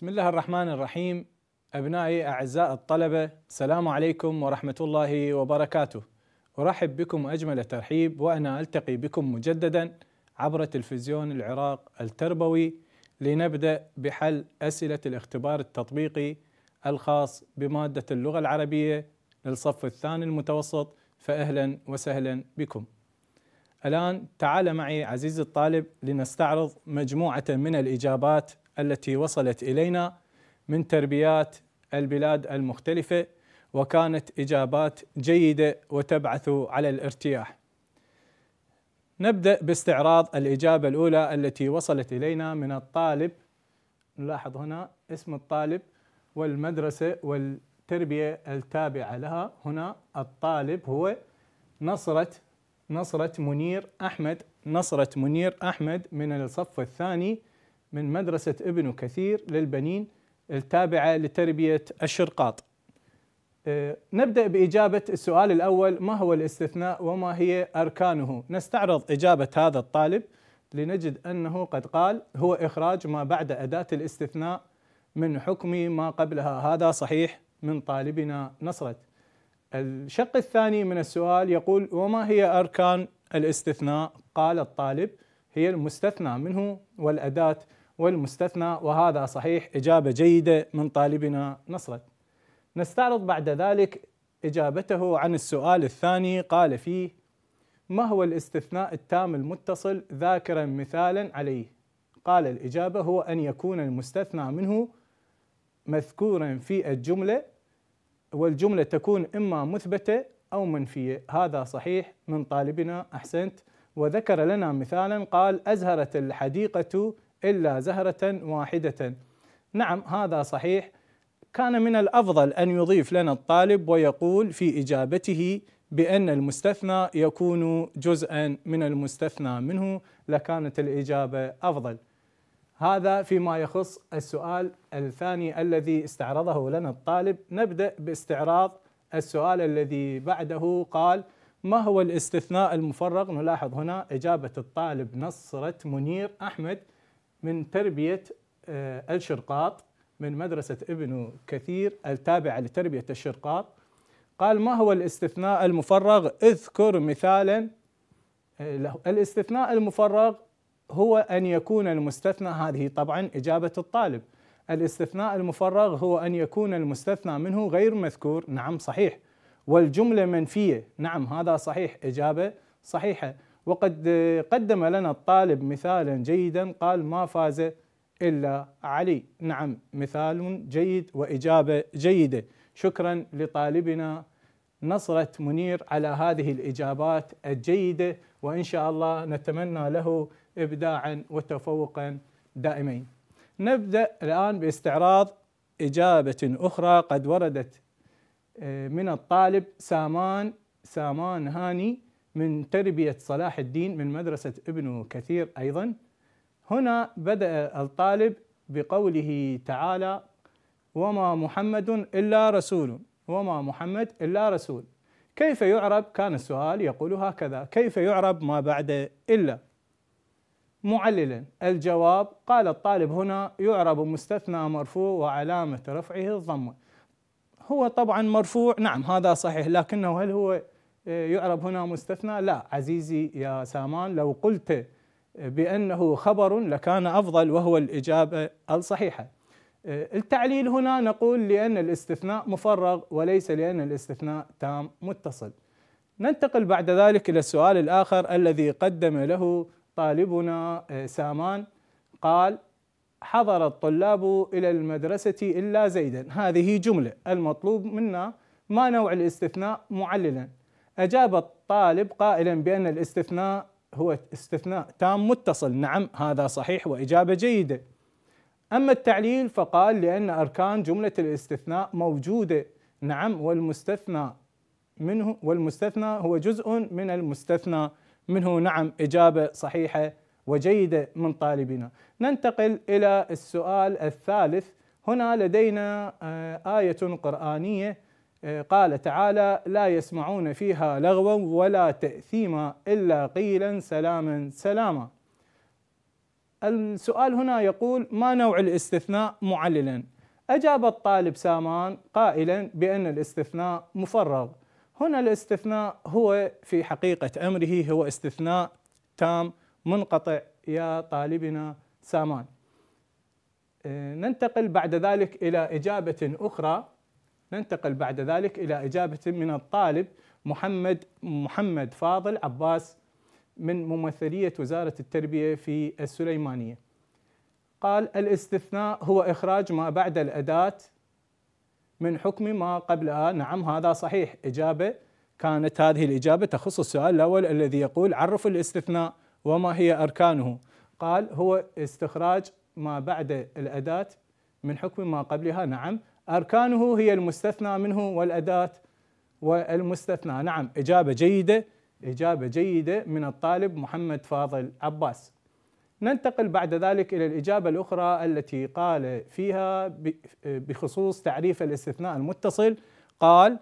بسم الله الرحمن الرحيم أبنائي أعزاء الطلبة السلام عليكم ورحمة الله وبركاته أرحب بكم أجمل ترحيب وأنا ألتقي بكم مجددا عبر تلفزيون العراق التربوي لنبدأ بحل أسئلة الاختبار التطبيقي الخاص بمادة اللغة العربية للصف الثاني المتوسط فأهلا وسهلا بكم الآن تعال معي عزيزي الطالب لنستعرض مجموعة من الإجابات التي وصلت الينا من تربيات البلاد المختلفه وكانت اجابات جيده وتبعث على الارتياح. نبدا باستعراض الاجابه الاولى التي وصلت الينا من الطالب نلاحظ هنا اسم الطالب والمدرسه والتربيه التابعه لها هنا الطالب هو نصره نصره منير احمد نصره منير احمد من الصف الثاني من مدرسة ابن كثير للبنين التابعة لتربية الشرقاط آه، نبدأ بإجابة السؤال الأول ما هو الاستثناء وما هي أركانه نستعرض إجابة هذا الطالب لنجد أنه قد قال هو إخراج ما بعد أداة الاستثناء من حكم ما قبلها هذا صحيح من طالبنا نصرة الشق الثاني من السؤال يقول وما هي أركان الاستثناء قال الطالب هي المستثنى منه والأداة والمستثنى وهذا صحيح إجابة جيدة من طالبنا نصرت نستعرض بعد ذلك إجابته عن السؤال الثاني قال فيه ما هو الاستثناء التام المتصل ذاكرا مثالا عليه قال الإجابة هو أن يكون المستثنى منه مذكورا في الجملة والجملة تكون إما مثبتة أو منفية هذا صحيح من طالبنا أحسنت وذكر لنا مثالا قال أزهرت الحديقة إلا زهرة واحدة نعم هذا صحيح كان من الأفضل أن يضيف لنا الطالب ويقول في إجابته بأن المستثنى يكون جزءا من المستثنى منه لكانت الإجابة أفضل هذا فيما يخص السؤال الثاني الذي استعرضه لنا الطالب نبدأ باستعراض السؤال الذي بعده قال ما هو الاستثناء المفرغ نلاحظ هنا إجابة الطالب نصرة منير أحمد من تربية آه، الشرقاط من مدرسة ابن كثير التابعة لتربية الشرقاط قال ما هو الاستثناء المفرغ اذكر مثالا آه، له الاستثناء المفرغ هو أن يكون المستثنى هذه طبعا إجابة الطالب الاستثناء المفرغ هو أن يكون المستثنى منه غير مذكور نعم صحيح والجملة منفية نعم هذا صحيح إجابة صحيحة وقد قدم لنا الطالب مثالا جيدا قال ما فاز إلا علي نعم مثال جيد وإجابة جيدة شكرا لطالبنا نصرة منير على هذه الإجابات الجيدة وإن شاء الله نتمنى له إبداعا وتفوقا دائمين نبدأ الآن باستعراض إجابة أخرى قد وردت آه، من الطالب سامان سامان هاني من تربية صلاح الدين من مدرسة ابن كثير أيضا هنا بدأ الطالب بقوله تعالى وما محمد إلا رسول وما محمد إلا رسول كيف يعرب كان السؤال يقول هكذا كيف يعرب ما بعد إلا معللا الجواب قال الطالب هنا يعرب مستثنى مرفوع وعلامة رفعه الضمة هو طبعا مرفوع نعم هذا صحيح لكنه هل هو يعرب هنا مستثنى لا عزيزي يا سامان لو قلت بأنه خبر لكان أفضل وهو الإجابة الصحيحة التعليل هنا نقول لأن الاستثناء مفرغ وليس لأن الاستثناء تام متصل ننتقل بعد ذلك إلى السؤال الآخر الذي قدم له طالبنا آه، سامان قال حضر الطلاب إلى المدرسة إلا زيدا هذه جملة المطلوب منا ما نوع الاستثناء معللا أجاب الطالب قائلا بأن الاستثناء هو استثناء تام متصل نعم هذا صحيح وإجابة جيدة أما التعليل فقال لأن أركان جملة الاستثناء موجودة نعم والمستثنى منه والمستثنى هو جزء من المستثنى منه نعم إجابة صحيحة وجيدة من طالبنا ننتقل إلى السؤال الثالث هنا لدينا آه، آية قرآنية آه، قال تعالى لا يسمعون فيها لغوا ولا تأثيما إلا قيلا سلاما سلاما السؤال هنا يقول ما نوع الاستثناء معللا أجاب الطالب سامان قائلا بأن الاستثناء مفرغ هنا الاستثناء هو في حقيقة أمره هو استثناء تام منقطع يا طالبنا سامان آه، ننتقل بعد ذلك إلى إجابة أخرى ننتقل بعد ذلك إلى إجابة من الطالب محمد محمد فاضل عباس من ممثلية وزارة التربية في السليمانية قال الاستثناء هو إخراج ما بعد الأداة من حكم ما قبلها آه، نعم هذا صحيح إجابة كانت هذه الإجابة تخص السؤال الأول الذي يقول عرف الاستثناء وما هي أركانه قال هو استخراج ما بعد الأداة من حكم ما قبلها نعم أركانه هي المستثنى منه والأداة والمستثنى نعم إجابة جيدة إجابة جيدة من الطالب محمد فاضل عباس ننتقل بعد ذلك إلى الإجابة الأخرى التي قال فيها بخصوص تعريف الاستثناء المتصل قال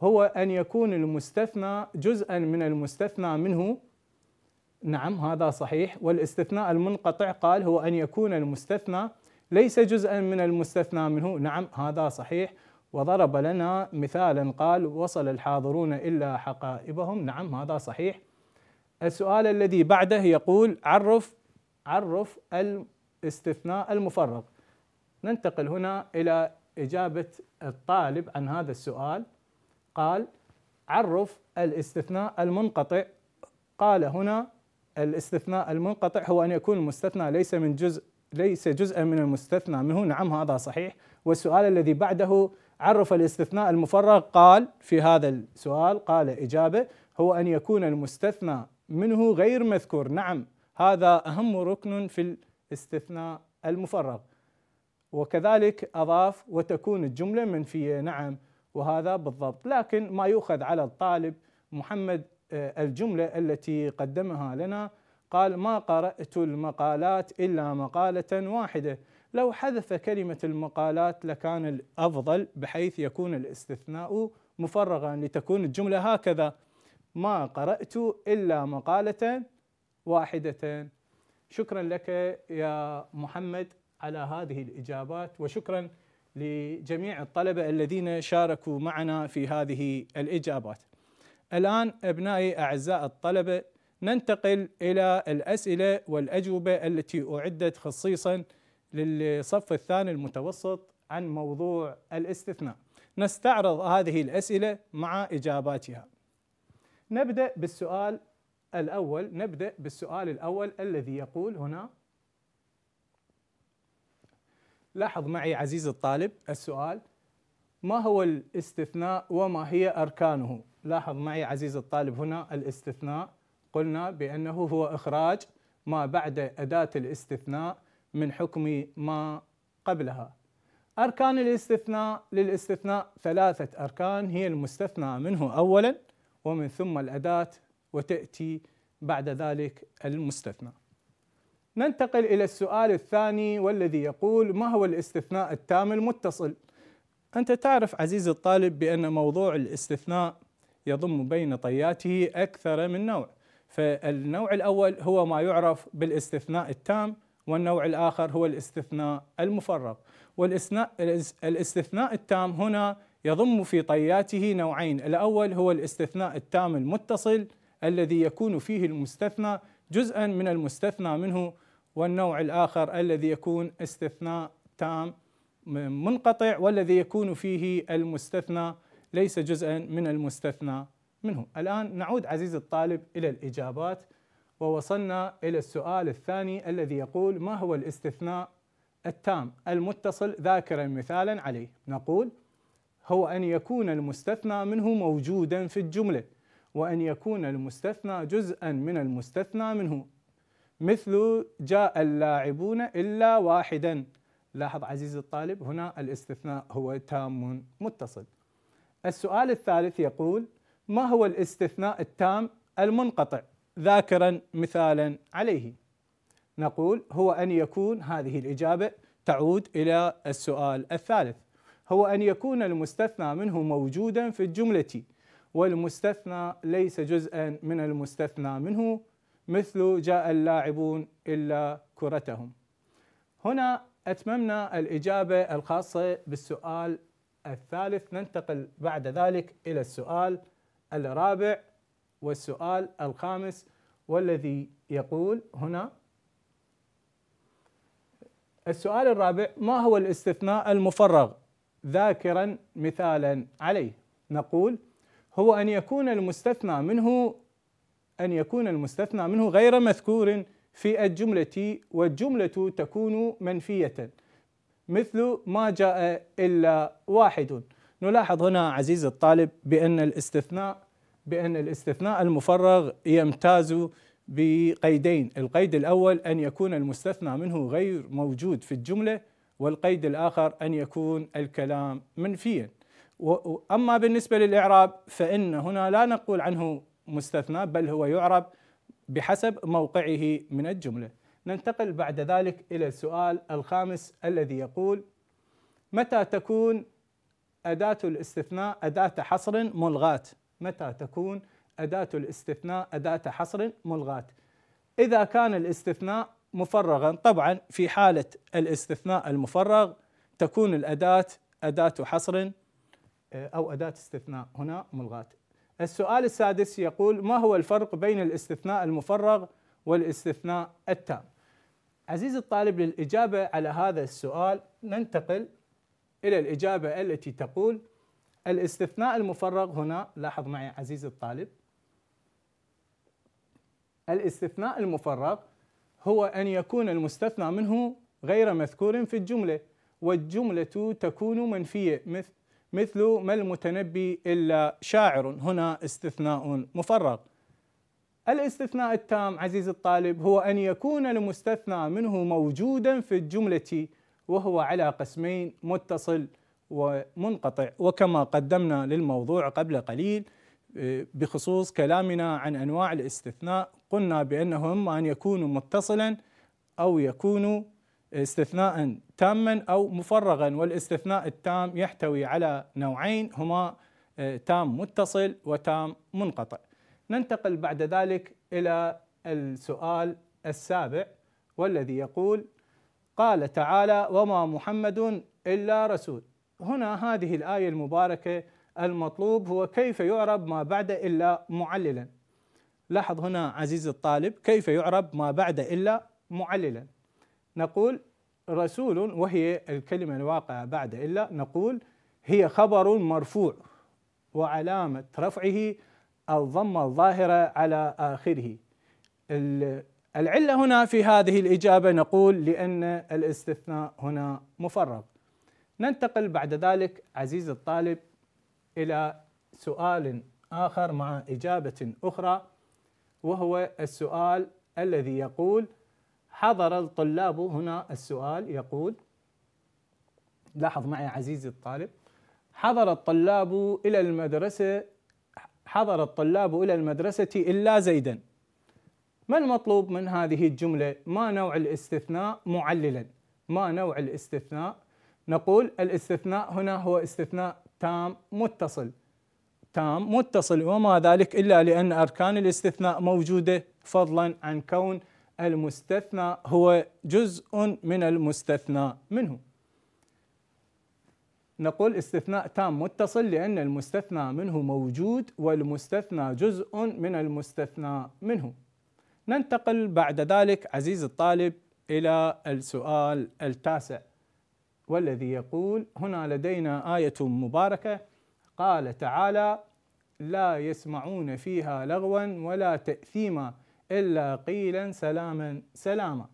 هو أن يكون المستثنى جزءا من المستثنى منه نعم هذا صحيح والاستثناء المنقطع قال هو أن يكون المستثنى ليس جزءا من المستثنى منه نعم هذا صحيح وضرب لنا مثالا قال وصل الحاضرون إلا حقائبهم نعم هذا صحيح السؤال الذي بعده يقول عرف عرف الاستثناء المفرغ ننتقل هنا إلى إجابة الطالب عن هذا السؤال قال عرف الاستثناء المنقطع قال هنا الاستثناء المنقطع هو أن يكون المستثنى ليس من جزء ليس جزءا من المستثنى منه نعم هذا صحيح والسؤال الذي بعده عرف الاستثناء المفرغ قال في هذا السؤال قال إجابة هو أن يكون المستثنى منه غير مذكور نعم هذا أهم ركن في الاستثناء المفرغ وكذلك أضاف وتكون الجملة منفية نعم وهذا بالضبط لكن ما يؤخذ على الطالب محمد آه، الجملة التي قدمها لنا قال ما قرأت المقالات إلا مقالة واحدة لو حذف كلمة المقالات لكان الأفضل بحيث يكون الاستثناء مفرغا لتكون الجملة هكذا ما قرأت إلا مقالة واحدة شكرا لك يا محمد على هذه الإجابات وشكرا لجميع الطلبة الذين شاركوا معنا في هذه الإجابات الآن أبنائي أعزاء الطلبة ننتقل إلى الأسئلة والأجوبة التي أعدت خصيصا للصف الثاني المتوسط عن موضوع الاستثناء نستعرض هذه الأسئلة مع إجاباتها نبدأ بالسؤال الأول نبدأ بالسؤال الأول الذي يقول هنا لاحظ معي عزيز الطالب السؤال ما هو الاستثناء وما هي أركانه لاحظ معي عزيز الطالب هنا الاستثناء قلنا بأنه هو إخراج ما بعد أداة الاستثناء من حكم ما قبلها أركان الاستثناء للاستثناء ثلاثة أركان هي المستثنى منه أولا ومن ثم الأداة وتأتي بعد ذلك المستثنى ننتقل إلى السؤال الثاني والذي يقول ما هو الاستثناء التام المتصل أنت تعرف عزيزي الطالب بأن موضوع الاستثناء يضم بين طياته أكثر من نوع فالنوع الأول هو ما يعرف بالاستثناء التام والنوع الآخر هو الاستثناء المفرق والاستثناء التام هنا يضم في طياته نوعين الأول هو الاستثناء التام المتصل الذي يكون فيه المستثنى جزءا من المستثنى منه والنوع الآخر الذي يكون استثناء تام منقطع والذي يكون فيه المستثنى ليس جزءا من المستثنى منهم الآن نعود عزيزي الطالب إلى الإجابات ووصلنا إلى السؤال الثاني الذي يقول ما هو الاستثناء التام المتصل ذاكرا مثالا عليه نقول هو أن يكون المستثنى منه موجودا في الجملة وأن يكون المستثنى جزءا من المستثنى منه مثل جاء اللاعبون إلا واحدا لاحظ عزيزي الطالب هنا الاستثناء هو تام متصل السؤال الثالث يقول ما هو الاستثناء التام المنقطع ذاكرا مثالا عليه نقول هو أن يكون هذه الإجابة تعود إلى السؤال الثالث هو أن يكون المستثنى منه موجودا في الجملة والمستثنى ليس جزءا من المستثنى منه مثل جاء اللاعبون إلا كرتهم هنا أتممنا الإجابة الخاصة بالسؤال الثالث ننتقل بعد ذلك إلى السؤال الرابع والسؤال الخامس والذي يقول هنا السؤال الرابع ما هو الاستثناء المفرغ ذاكرا مثالا عليه نقول هو ان يكون المستثنى منه ان يكون المستثنى منه غير مذكور في الجمله والجمله تكون منفيه مثل ما جاء الا واحد نلاحظ هنا عزيز الطالب بأن الاستثناء بأن الاستثناء المفرغ يمتاز بقيدين القيد الأول أن يكون المستثنى منه غير موجود في الجملة والقيد الآخر أن يكون الكلام منفيا أما بالنسبة للإعراب فإن هنا لا نقول عنه مستثنى بل هو يعرب بحسب موقعه من الجملة ننتقل بعد ذلك إلى السؤال الخامس الذي يقول متى تكون أداة الاستثناء أداة حصر ملغاة متى تكون أداة الاستثناء أداة حصر ملغاة إذا كان الاستثناء مفرغا طبعا في حالة الاستثناء المفرغ تكون الأداة أداة حصر آه، أو أداة استثناء هنا ملغاة السؤال السادس يقول ما هو الفرق بين الاستثناء المفرغ والاستثناء التام عزيزي الطالب للإجابة على هذا السؤال ننتقل إلى الإجابة التي تقول الاستثناء المفرغ هنا لاحظ معي عزيزي الطالب الاستثناء المفرغ هو أن يكون المستثنى منه غير مذكور في الجملة والجملة تكون منفية مثل مثل ما المتنبي إلا شاعر هنا استثناء مفرغ الاستثناء التام عزيزي الطالب هو أن يكون المستثنى منه موجودا في الجملة وهو على قسمين متصل ومنقطع وكما قدمنا للموضوع قبل قليل آه، بخصوص كلامنا عن انواع الاستثناء قلنا بانه اما ان يكون متصلا او يكون استثناء تاما او مفرغا والاستثناء التام يحتوي على نوعين هما آه، تام متصل وتام منقطع. ننتقل بعد ذلك الى السؤال السابع والذي يقول قال تعالى وما محمد الا رسول هنا هذه الايه المباركه المطلوب هو كيف يعرب ما بعد الا معللا لاحظ هنا عزيزي الطالب كيف يعرب ما بعد الا معللا نقول رسول وهي الكلمه الواقعه بعد الا نقول هي خبر مرفوع وعلامه رفعه الضمه الظاهره على اخره العله هنا في هذه الاجابه نقول لان الاستثناء هنا مفرغ. ننتقل بعد ذلك عزيزي الطالب الى سؤال اخر مع اجابه اخرى وهو السؤال الذي يقول حضر الطلاب هنا السؤال يقول لاحظ معي عزيزي الطالب حضر الطلاب الى المدرسه حضر الطلاب الى المدرسه الا زيدا ما المطلوب من هذه الجملة؟ ما نوع الاستثناء معللا ما نوع الاستثناء؟ نقول الاستثناء هنا هو استثناء تام متصل تام متصل وما ذلك إلا لأن أركان الاستثناء موجودة فضلا عن كون المستثنى هو جزء من المستثنى منه نقول استثناء تام متصل لأن المستثنى منه موجود والمستثنى جزء من المستثنى منه ننتقل بعد ذلك عزيزي الطالب إلى السؤال التاسع والذي يقول هنا لدينا آية مباركة قال تعالى لا يسمعون فيها لغوا ولا تأثيما إلا قيلا سلاما سلاما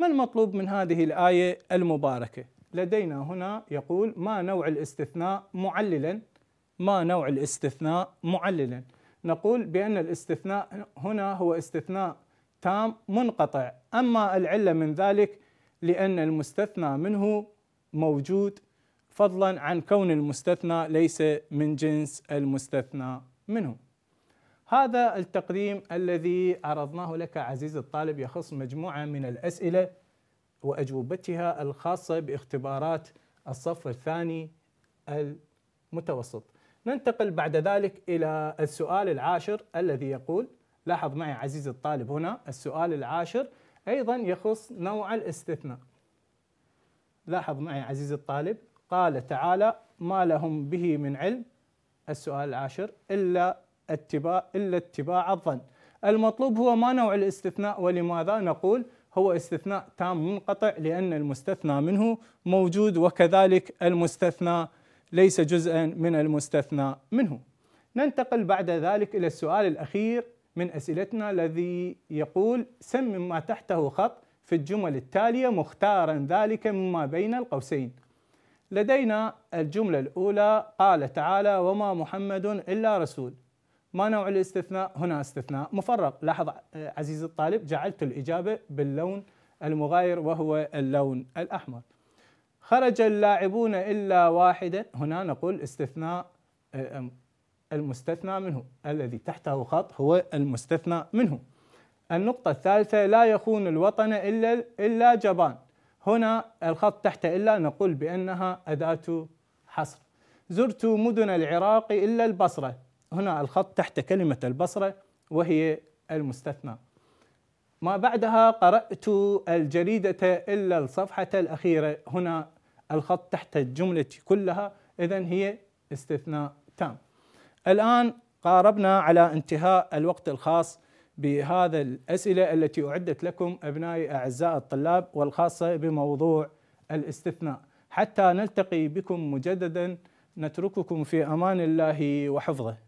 ما المطلوب من هذه الآية المباركة؟ لدينا هنا يقول ما نوع الاستثناء معللا ما نوع الاستثناء معللا نقول بأن الاستثناء هنا هو استثناء تام منقطع أما العلة من ذلك لأن المستثنى منه موجود فضلا عن كون المستثنى ليس من جنس المستثنى منه هذا التقديم الذي عرضناه لك عزيزي الطالب يخص مجموعة من الأسئلة وأجوبتها الخاصة باختبارات الصف الثاني المتوسط ننتقل بعد ذلك إلى السؤال العاشر الذي يقول لاحظ معي عزيزي الطالب هنا السؤال العاشر أيضا يخص نوع الاستثناء لاحظ معي عزيزي الطالب قال تعالى ما لهم به من علم السؤال العاشر إلا اتباع إلا اتباع الظن المطلوب هو ما نوع الاستثناء ولماذا نقول هو استثناء تام منقطع لأن المستثنى منه موجود وكذلك المستثنى ليس جزءا من المستثنى منه ننتقل بعد ذلك إلى السؤال الأخير من أسئلتنا الذي يقول سم ما تحته خط في الجمل التالية مختارا ذلك مما بين القوسين لدينا الجملة الأولى قال تعالى وما محمد إلا رسول ما نوع الاستثناء؟ هنا استثناء مفرق لاحظ عزيزي الطالب جعلت الإجابة باللون المغاير وهو اللون الأحمر خرج اللاعبون إلا واحدا هنا نقول استثناء المستثنى منه الذي تحته خط هو المستثنى منه النقطة الثالثة لا يخون الوطن إلا إلا جبان هنا الخط تحت إلا نقول بأنها أداة حصر زرت مدن العراق إلا البصرة هنا الخط تحت كلمة البصرة وهي المستثنى ما بعدها قرأت الجريدة إلا الصفحة الأخيرة هنا الخط تحت الجملة كلها إذا هي استثناء تام الآن قاربنا على انتهاء الوقت الخاص بهذا الأسئلة التي أعدت لكم أبنائي أعزاء الطلاب والخاصة بموضوع الاستثناء حتى نلتقي بكم مجددا نترككم في أمان الله وحفظه